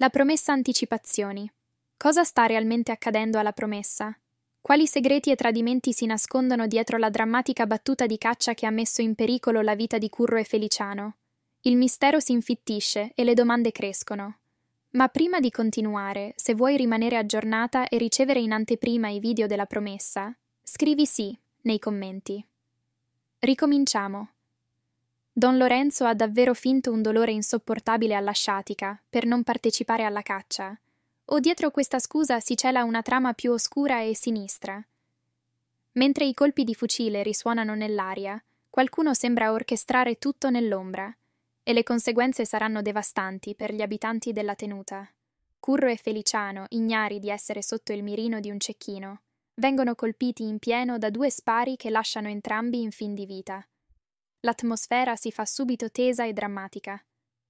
La promessa anticipazioni. Cosa sta realmente accadendo alla promessa? Quali segreti e tradimenti si nascondono dietro la drammatica battuta di caccia che ha messo in pericolo la vita di Curro e Feliciano? Il mistero si infittisce e le domande crescono. Ma prima di continuare, se vuoi rimanere aggiornata e ricevere in anteprima i video della promessa, scrivi sì nei commenti. Ricominciamo. Don Lorenzo ha davvero finto un dolore insopportabile alla sciatica, per non partecipare alla caccia, o dietro questa scusa si cela una trama più oscura e sinistra. Mentre i colpi di fucile risuonano nell'aria, qualcuno sembra orchestrare tutto nell'ombra, e le conseguenze saranno devastanti per gli abitanti della tenuta. Curro e Feliciano, ignari di essere sotto il mirino di un cecchino, vengono colpiti in pieno da due spari che lasciano entrambi in fin di vita. L'atmosfera si fa subito tesa e drammatica.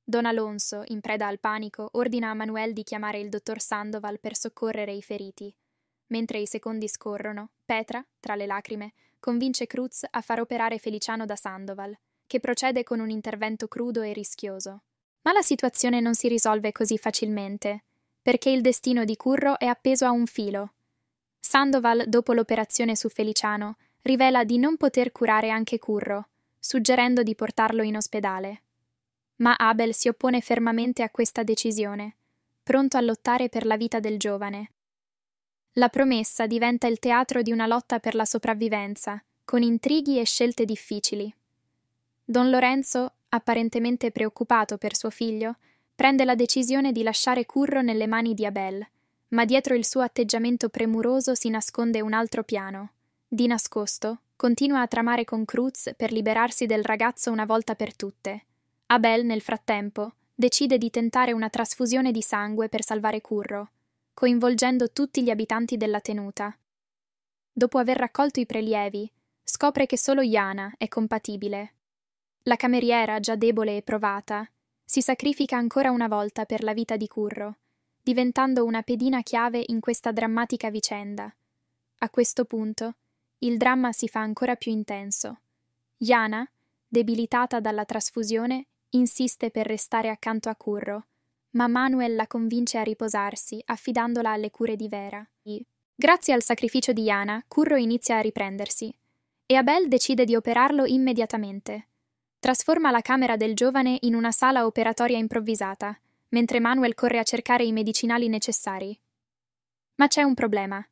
Don Alonso, in preda al panico, ordina a Manuel di chiamare il dottor Sandoval per soccorrere i feriti. Mentre i secondi scorrono, Petra, tra le lacrime, convince Cruz a far operare Feliciano da Sandoval, che procede con un intervento crudo e rischioso. Ma la situazione non si risolve così facilmente, perché il destino di Curro è appeso a un filo. Sandoval, dopo l'operazione su Feliciano, rivela di non poter curare anche Curro, suggerendo di portarlo in ospedale. Ma Abel si oppone fermamente a questa decisione, pronto a lottare per la vita del giovane. La promessa diventa il teatro di una lotta per la sopravvivenza, con intrighi e scelte difficili. Don Lorenzo, apparentemente preoccupato per suo figlio, prende la decisione di lasciare Curro nelle mani di Abel, ma dietro il suo atteggiamento premuroso si nasconde un altro piano. Di nascosto, continua a tramare con Cruz per liberarsi del ragazzo una volta per tutte. Abel, nel frattempo, decide di tentare una trasfusione di sangue per salvare Curro, coinvolgendo tutti gli abitanti della tenuta. Dopo aver raccolto i prelievi, scopre che solo Yana è compatibile. La cameriera, già debole e provata, si sacrifica ancora una volta per la vita di Curro, diventando una pedina chiave in questa drammatica vicenda. A questo punto, il dramma si fa ancora più intenso. Yana, debilitata dalla trasfusione, insiste per restare accanto a Curro, ma Manuel la convince a riposarsi, affidandola alle cure di Vera. Grazie al sacrificio di Yana, Curro inizia a riprendersi e Abel decide di operarlo immediatamente. Trasforma la camera del giovane in una sala operatoria improvvisata, mentre Manuel corre a cercare i medicinali necessari. Ma c'è un problema.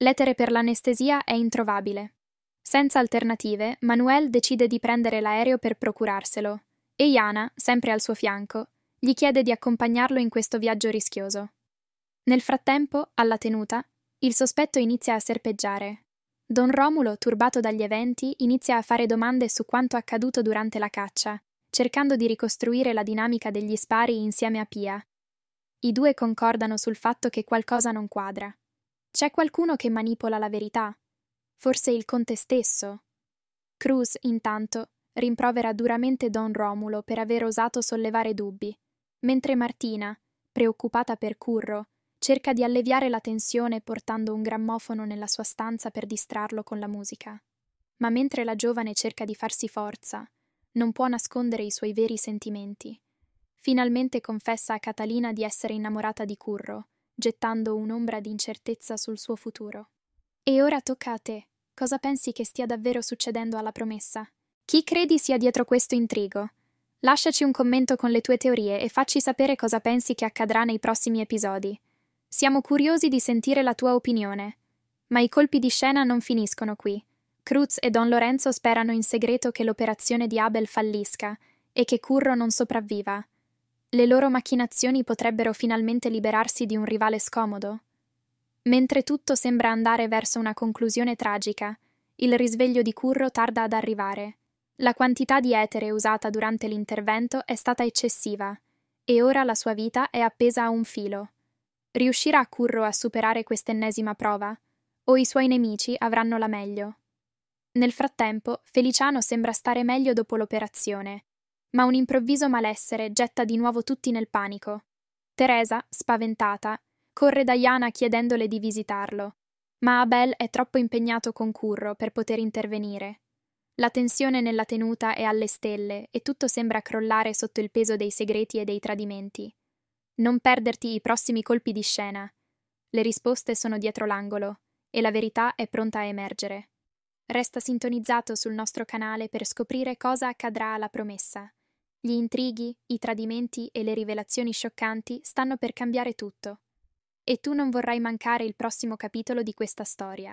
L'etere per l'anestesia è introvabile. Senza alternative, Manuel decide di prendere l'aereo per procurarselo e Iana, sempre al suo fianco, gli chiede di accompagnarlo in questo viaggio rischioso. Nel frattempo, alla tenuta, il sospetto inizia a serpeggiare. Don Romulo, turbato dagli eventi, inizia a fare domande su quanto accaduto durante la caccia, cercando di ricostruire la dinamica degli spari insieme a Pia. I due concordano sul fatto che qualcosa non quadra. C'è qualcuno che manipola la verità? Forse il conte stesso? Cruz, intanto, rimprovera duramente Don Romulo per aver osato sollevare dubbi, mentre Martina, preoccupata per Curro, cerca di alleviare la tensione portando un grammofono nella sua stanza per distrarlo con la musica. Ma mentre la giovane cerca di farsi forza, non può nascondere i suoi veri sentimenti. Finalmente confessa a Catalina di essere innamorata di Curro gettando un'ombra di incertezza sul suo futuro. E ora tocca a te. Cosa pensi che stia davvero succedendo alla promessa? Chi credi sia dietro questo intrigo? Lasciaci un commento con le tue teorie e facci sapere cosa pensi che accadrà nei prossimi episodi. Siamo curiosi di sentire la tua opinione. Ma i colpi di scena non finiscono qui. Cruz e Don Lorenzo sperano in segreto che l'operazione di Abel fallisca e che Curro non sopravviva. Le loro macchinazioni potrebbero finalmente liberarsi di un rivale scomodo? Mentre tutto sembra andare verso una conclusione tragica, il risveglio di Curro tarda ad arrivare. La quantità di etere usata durante l'intervento è stata eccessiva, e ora la sua vita è appesa a un filo. Riuscirà Curro a superare quest'ennesima prova? O i suoi nemici avranno la meglio? Nel frattempo, Feliciano sembra stare meglio dopo l'operazione, ma un improvviso malessere getta di nuovo tutti nel panico. Teresa, spaventata, corre da Iana chiedendole di visitarlo, ma Abel è troppo impegnato con Curro per poter intervenire. La tensione nella tenuta è alle stelle e tutto sembra crollare sotto il peso dei segreti e dei tradimenti. Non perderti i prossimi colpi di scena. Le risposte sono dietro l'angolo e la verità è pronta a emergere. Resta sintonizzato sul nostro canale per scoprire cosa accadrà alla promessa gli intrighi, i tradimenti e le rivelazioni scioccanti stanno per cambiare tutto. E tu non vorrai mancare il prossimo capitolo di questa storia.